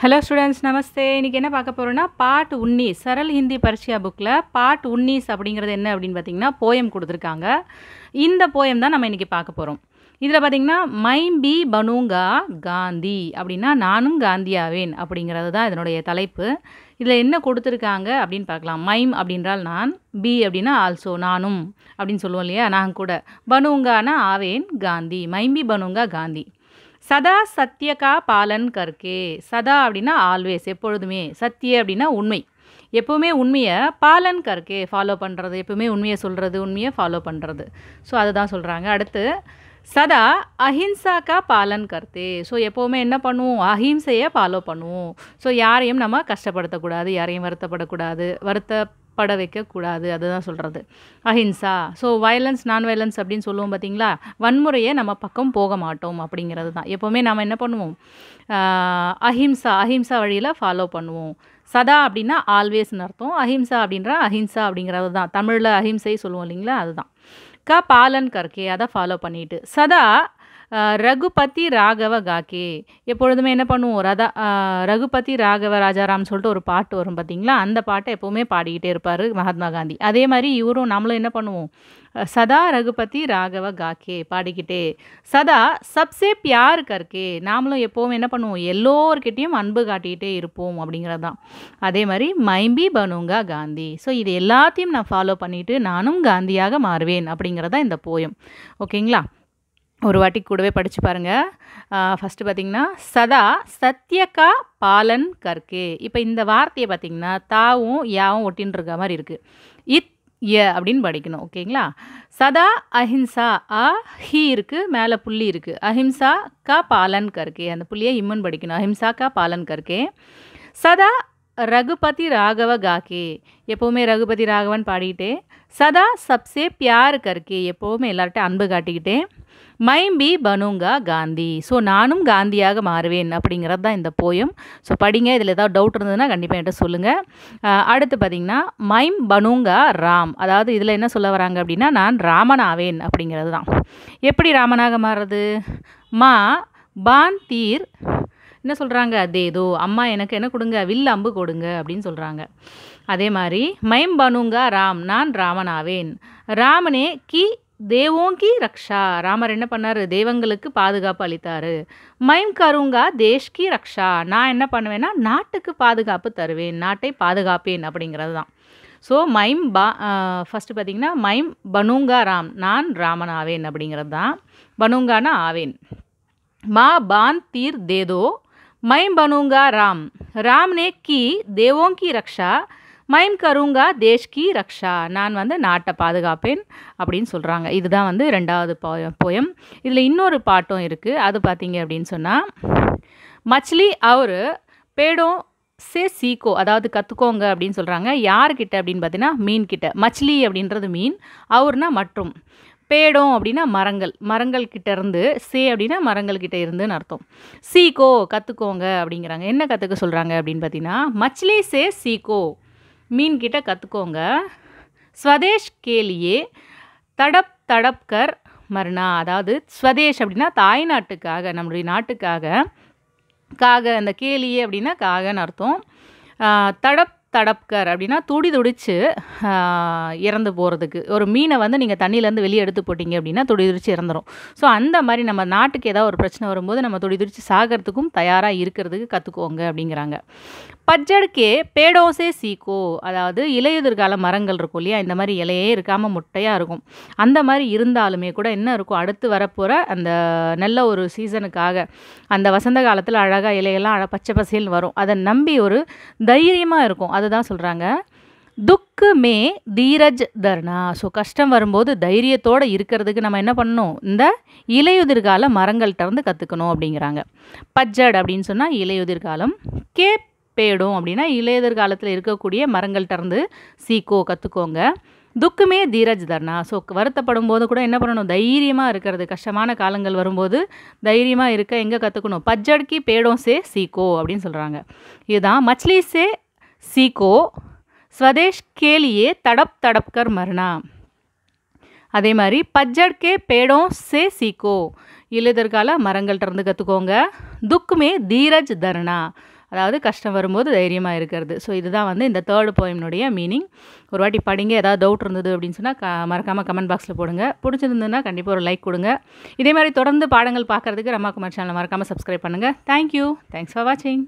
hello students நமஸ்தே இன்றைக்கி என்ன பார்க்க போகிறோன்னா பாட் உன்னீஸ் சரல் ஹிந்தி பரிட்சையா புக்கில் பாட் உன்னீஸ் அப்படிங்கிறது என்ன அப்படின்னு பார்த்தீங்கன்னா போயம் கொடுத்துருக்காங்க இந்த போயம் தான் நம்ம இன்றைக்கி பார்க்க போகிறோம் இதில் பார்த்திங்கன்னா மைம் பி பனுங்கா காந்தி அப்படின்னா நானும் காந்தியாவேன் அப்படிங்கிறது தான் இதனுடைய தலைப்பு இதில் என்ன கொடுத்துருக்காங்க அப்படின்னு பார்க்கலாம் மைம் அப்படின்றால் நான் பி அப்படின்னா ஆல்சோ நானும் அப்படின்னு சொல்லுவோம் இல்லையா நான் கூட பனுங்கானா ஆவேன் காந்தி மைம் பி பனுங்கா காந்தி சதா சத்தியகா பாலன் கற்கே சதா அப்படின்னா ஆல்வேஸ் எப்பொழுதுமே சத்திய அப்படின்னா உண்மை எப்போவுமே உண்மையை பாலன் கற்கே ஃபாலோ பண்ணுறது எப்போவுமே உண்மையை சொல்கிறது உண்மையை ஃபாலோ பண்ணுறது ஸோ அதுதான் சொல்கிறாங்க அடுத்து சதா அஹிம்சாக்கா பாலன் கர்த்தே ஸோ எப்போவுமே என்ன பண்ணுவோம் அஹிம்சையை ஃபாலோ பண்ணுவோம் ஸோ யாரையும் நம்ம கஷ்டப்படுத்தக்கூடாது யாரையும் வருத்தப்படக்கூடாது வருத்த பட வைக்கக்கூடாது அதுதான் சொல்கிறது ahimsa so violence non violence அப்படின்னு சொல்லுவோம் பார்த்தீங்களா வன்முறையை நம்ம பக்கம் போக மாட்டோம் அப்படிங்கிறது தான் எப்போவுமே நாம் என்ன பண்ணுவோம் அஹிம்சா அஹிம்சா வழியில் ஃபாலோ பண்ணுவோம் சதா அப்படின்னா ஆல்வேஸ்னு அர்த்தம் அஹிம்சா அப்படின்ற அஹிம்சா அப்படிங்கிறது தான் தமிழில் அஹிம்சை சொல்லுவோம் இல்லைங்களா அதுதான் க பாலன் கர்கே அதை ஃபாலோ பண்ணிட்டு சதா ரகுபதி ராகவ காக்கே எப்பொழுதுமே என்ன பண்ணுவோம் ரதா ரகுபதி ராகவ ராஜாராம் சொல்லிட்டு ஒரு பாட்டு வரும் பார்த்தீங்களா அந்த பாட்டை எப்போவுமே பாடிக்கிட்டே இருப்பார் மகாத்மா காந்தி அதே மாதிரி இவரும் நம்மளும் என்ன பண்ணுவோம் சதா ரகுபதி ராகவ காக்கே பாடிக்கிட்டே சதா சப்சே பியார் கற்கே நாமளும் எப்போவும் என்ன பண்ணுவோம் எல்லோர்கிட்டையும் அன்பு காட்டிக்கிட்டே இருப்போம் அப்படிங்கிறது தான் அதே மாதிரி மைம்பி பனுங்கா காந்தி ஸோ இது எல்லாத்தையும் நான் ஃபாலோ பண்ணிவிட்டு நானும் காந்தியாக மாறுவேன் அப்படிங்கிறதான் இந்த போயம் ஓகேங்களா ஒரு வாட்டி கூடவே படித்து பாருங்கள் ஃபஸ்ட்டு பார்த்திங்கன்னா சதா சத்தியக்கா பாலன் கற்கே இப்போ இந்த வார்த்தையை பார்த்திங்கன்னா தாவும் யாவும் ஒட்டின்னு இருக்க மாதிரி இருக்குது இத் ய அப்படின்னு படிக்கணும் ஓகேங்களா சதா அஹிம்சா அ ஹி இருக்குது மேலே புள்ளி இருக்குது அஹிம்சா கா பாலன் கற்கே அந்த புள்ளியை இம்மன் படிக்கணும் அஹிம்சா கா பாலன் கற்கே சதா ரகுபதி ராகவ காக்கே எப்போவுமே ரகுபதி ராகவன் பாடிக்கிட்டே சதா சப்சே பியார் கற்கே எப்போவுமே எல்லார்கிட்ட அன்பு காட்டிக்கிட்டே மைம் பி பனுங்கா காந்தி ஸோ நானும் காந்தியாக மாறுவேன் அப்படிங்கிறது தான் இந்த போயம் ஸோ படிங்க இதில் ஏதாவது டவுட் இருந்ததுன்னா கண்டிப்பாக என்கிட்ட சொல்லுங்கள் அடுத்து பார்த்திங்கன்னா மைம் பனுங்கா ராம் அதாவது இதில் என்ன சொல்ல வராங்க அப்படின்னா நான் ராமன் ஆவேன் அப்படிங்கிறது தான் எப்படி ராமனாக மாறுறது மா பான் தீர் என்ன சொல்கிறாங்க அது ஏதோ அம்மா எனக்கு என்ன கொடுங்க வில் அம்பு கொடுங்க அப்படின்னு சொல்கிறாங்க அதே மாதிரி மைம் பனுங்கா ராம் நான் ராமன் ஆவேன் ராமனே கி தேவோங்கி ரக்ஷா ராமர் என்ன பண்ணார் தெய்வங்களுக்கு பாதுகாப்பு அளித்தார் மைம் கருங்கா தேஷ்கி ரக்ஷா நான் என்ன பண்ணுவேன்னா நாட்டுக்கு பாதுகாப்பு தருவேன் நாட்டை பாதுகாப்பேன் அப்படிங்கிறது தான் ஸோ மைம் பா ஃபஸ்ட்டு பார்த்திங்கன்னா மைம் பனுங்கா ராம் நான் ராமன் ஆவேன் அப்படிங்கிறது தான் பனுங்கானா ஆவேன் மா பான் தீர் தேதோ मैं बनूंगा राम राम ने की देवों की रक्षा மைம் கருங்கா தேஷ் கி ரக்ஷா நான் வந்து நாட்டை பாதுகாப்பேன் அப்படின்னு சொல்கிறாங்க இதுதான் வந்து ரெண்டாவது போயம் இதில் இன்னொரு பாட்டும் இருக்குது அது பார்த்தீங்க அப்படின்னு சொன்னால் மச்லி அவர் பேடோ சே சீக்கோ அதாவது கற்றுக்கோங்க அப்படின்னு சொல்கிறாங்க யார்கிட்ட அப்படின்னு பார்த்தீங்கன்னா மீன்கிட்ட மச்லி அப்படின்றது மீன் அவர்னா மற்றும் பேடம் அப்படின்னா மரங்கள் மரங்கள் கிட்ட இருந்து சே அப்படின்னா மரங்கள் கிட்ட இருந்துன்னு அர்த்தம் சீக்கோ கற்றுக்கோங்க அப்படிங்கிறாங்க என்ன கற்றுக்க சொல்கிறாங்க அப்படின்னு பார்த்தீங்கன்னா மச்லி சே சீக்கோ மீன்கிட்ட கற்றுக்கோங்க ஸ்வதேஷ் கேலியே தடப் தடப்கர் மர்னா அதாவது ஸ்வதேஷ் அப்படின்னா தாய் நாட்டுக்காக நம்முடைய நாட்டுக்காக காக அந்த கேலியே அப்படின்னா காகன்னு அர்த்தம் தடப் தடப்கர் அப்படின்னா துடி துடிச்சு இறந்து போகிறதுக்கு ஒரு மீனை வந்து நீங்கள் தண்ணியிலேருந்து வெளியே எடுத்து போட்டிங்க அப்படின்னா துடி துடிச்சு இறந்துடும் ஸோ அந்த மாதிரி நம்ம நாட்டுக்கு ஏதாவது ஒரு பிரச்சனை வரும்போது நம்ம துடி துடிச்சு சாகிறதுக்கும் தயாராக இருக்கிறதுக்கு கற்றுக்குவோங்க அப்படிங்கிறாங்க பஜ்ஜடுக்கே பேடோசே சீக்கோ அதாவது இலையுதிர்கால மரங்கள் இருக்கும் இல்லையா இந்த மாதிரி இலையே இருக்காமல் முட்டையாக இருக்கும் அந்த மாதிரி இருந்தாலுமே கூட என்ன இருக்கும் அடுத்து வரப்போகிற அந்த நல்ல ஒரு சீசனுக்காக அந்த வசந்த காலத்தில் அழகாக இலையெல்லாம் பச்சை பசேல்னு வரும் அதை நம்பி ஒரு தைரியமாக இருக்கும் அது அதை தான் சொல்கிறாங்க துக்கு மே தீரஜ் தர்ணா ஸோ கஷ்டம் வரும்போது தைரியத்தோடு இருக்கிறதுக்கு நம்ம என்ன பண்ணணும் இந்த இலையுதிர்கால மரங்கள்கிட்ட வந்து கற்றுக்கணும் அப்படிங்கிறாங்க பஜ்ஜட் அப்படின்னு சொன்னால் இலையுதிர்காலம் கே பேடும் அப்படின்னா இலையுதிர்காலத்தில் இருக்கக்கூடிய மரங்கள்கிட்டருந்து சீக்கோ கற்றுக்கோங்க துக்குமே தீரஜ் தர்ணா ஸோ வருத்தப்படும் போது கூட என்ன பண்ணணும் தைரியமாக இருக்கிறது கஷ்டமான காலங்கள் வரும்போது தைரியமாக இருக்க எங்கே கற்றுக்கணும் பஜ்ஜட்கி பேடும் சே சீக்கோ அப்படின்னு சொல்கிறாங்க இதுதான் மச்லி சே सीको स्वदेश के लिए तड़प तड़प कर मरना அதே மாதிரி பஜ்ஜட்கே பேடோ சே சீக்கோ இலைதற்கால மரங்கள்கிட்டருந்து கற்றுக்கோங்க துக்குமே தீரஜ் தர்ணா அதாவது கஷ்டம் வரும்போது தைரியமாக இருக்கிறது ஸோ இதுதான் வந்து இந்த தேர்டு போயம்னுடைய மீனிங் ஒரு வாட்டி படிங்க ஏதாவது டவுட் இருந்தது அப்படின்னு சொன்னால் க மறக்காமல் கமெண்ட் பாக்ஸில் போடுங்க பிடிச்சிருந்ததுன்னா கண்டிப்பாக ஒரு லைக் கொடுங்க இதே மாதிரி தொடர்ந்து பாடங்கள் பார்க்குறதுக்கு ரமா குமார் சேனல் மறக்காமல் சப்ஸ்கிரைப் பண்ணுங்கள் தேங்க்யூ தேங்க்ஸ் ஃபார் வாட்சிங்